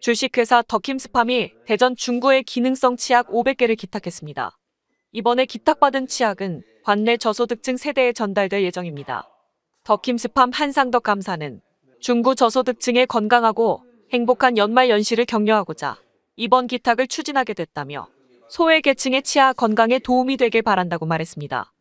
주식회사 더킴스팜이 대전 중구의 기능성 치약 500개를 기탁했습니다. 이번에 기탁받은 치약은 관내 저소득층 세대에 전달될 예정입니다. 더킴스팜 한상덕 감사는 중구 저소득층의 건강하고 행복한 연말 연시를 격려하고자 이번 기탁을 추진하게 됐다며 소외계층의 치아 건강에 도움이 되길 바란다고 말했습니다.